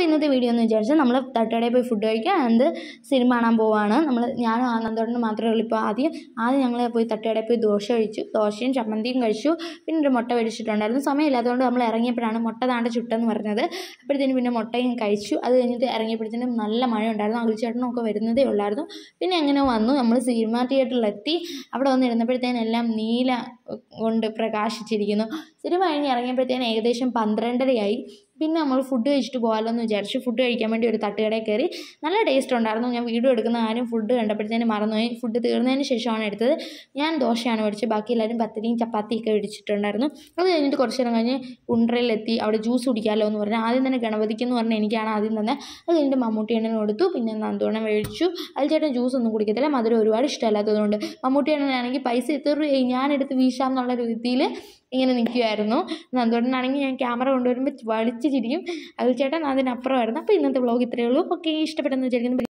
അപ്പോൾ ഇന്നത്തെ വീഡിയോ എന്ന് വിചാരിച്ചാൽ നമ്മൾ തട്ടടയിൽ പോയി ഫുഡ് കഴിക്കുക ആൻഡ് സിനിമ കാണാൻ പോവാണ് നമ്മൾ ഞാനും ആനന്ദോടനും മാത്രമേ ഉള്ളൂ ഇപ്പോൾ ആദ്യം ആദ്യം ഞങ്ങൾ പോയി തട്ടുകടയിൽ പോയി ദോശ കഴിച്ചു ദോശയും ചമ്മന്തിയും കഴിച്ചു പിന്നെ ഒരു മുട്ട മേടിച്ചിട്ടുണ്ടായിരുന്നു സമയമില്ലാത്തതുകൊണ്ട് നമ്മൾ ഇറങ്ങിയപ്പോഴാണ് മുട്ട താണ്ട ചുട്ടെന്ന് പറഞ്ഞത് അപ്പോഴത്തേനും പിന്നെ മുട്ടയും കഴിച്ചു അത് കഴിഞ്ഞിട്ട് ഇറങ്ങിയപ്പോഴത്തേനും നല്ല മഴ ഉണ്ടായിരുന്നു അകിൽച്ചേട്ടനൊക്കെ വരുന്നതേ ഉള്ളായിരുന്നു പിന്നെ എങ്ങനെ വന്നു നമ്മൾ സിനിമ തിയേറ്ററിലെത്തി അവിടെ വന്നിരുന്നപ്പോഴത്തേനും എല്ലാം നീല കൊണ്ട് പ്രകാശിച്ചിരിക്കുന്നു സിനിമ കഴിഞ്ഞ് ഇറങ്ങിയപ്പോഴത്തേനും ഏകദേശം പന്ത്രണ്ടരയായി പിന്നെ നമ്മൾ ഫുഡ് കഴിച്ചിട്ട് പോകാമല്ലോ എന്ന് വിചാരിച്ചു ഫുഡ് കഴിക്കാൻ വേണ്ടി ഒരു തട്ടുകടയിൽ കയറി നല്ല ടേസ്റ്റ് ഉണ്ടായിരുന്നു ഞാൻ വീഡിയോ എടുക്കുന്ന ആരും ഫുഡ് കണ്ടപ്പോഴത്തേന് മറന്നുപോയി ഫുഡ് തീർന്നതിന് ശേഷമാണ് എടുത്തത് ഞാൻ ദോശയാണ് മേടിച്ചത് ബാക്കി എല്ലാവരും പത്തിരിയും ചപ്പാത്തിയൊക്കെ മേടിച്ചിട്ടുണ്ടായിരുന്നു അത് കഴിഞ്ഞിട്ട് കുറച്ച് നേരം കഴിഞ്ഞ് കുണ്ടറയിലെത്തി അവിടെ ജ്യൂസ് കുടിക്കാമല്ലോ എന്ന് പറഞ്ഞാൽ ആദ്യം തന്നെ ഗണപതിക്ക് എന്ന് പറഞ്ഞാൽ എനിക്കാണ് ആദ്യം തന്നെ അത് കഴിഞ്ഞിട്ട് മമ്മൂട്ടി എണ്ണൻ കൊടുത്തു പിന്നെ നന്ദോണം മേടിച്ചു അതിൽ ചേട്ടൻ ജ്യൂസ് ഒന്നും കുടിക്കത്തില്ല മധുരം ഒരുപാട് ഇഷ്ടമല്ലാത്തതുകൊണ്ട് മമ്മൂട്ടി എണ്ണനാണെങ്കിൽ പൈസ എത്ര ഞാനെടുത്ത് വീശാം എന്നുള്ള രീതിയിൽ ഇങ്ങനെ നിൽക്കുമായിരുന്നു നന്ദോടനാണെങ്കിൽ ഞാൻ ക്യാമറ കൊണ്ടുവരുമ്പോൾ വലിച്ച് ചിരിക്കും അതിൽ ചേട്ടൻ അതിനപ്പുറമായിരുന്നു അപ്പോൾ ഇന്നത്തെ വ്ളോഗ് ഇത്രയേ ഉള്ളൂ ഓക്കെ ഇഷ്ടപ്പെട്ടെന്ന് വിചാരിക്കുന്നു